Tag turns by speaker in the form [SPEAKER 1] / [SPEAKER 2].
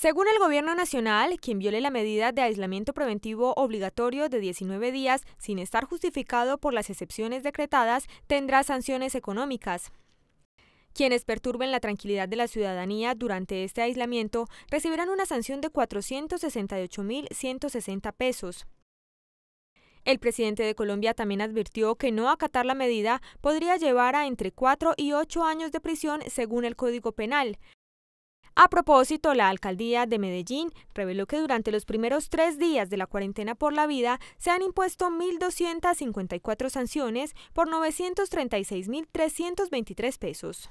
[SPEAKER 1] Según el Gobierno Nacional, quien viole la medida de aislamiento preventivo obligatorio de 19 días sin estar justificado por las excepciones decretadas tendrá sanciones económicas. Quienes perturben la tranquilidad de la ciudadanía durante este aislamiento recibirán una sanción de 468.160 pesos. El presidente de Colombia también advirtió que no acatar la medida podría llevar a entre 4 y 8 años de prisión según el Código Penal, a propósito, la alcaldía de Medellín reveló que durante los primeros tres días de la cuarentena por la vida se han impuesto 1.254 sanciones por 936.323 pesos.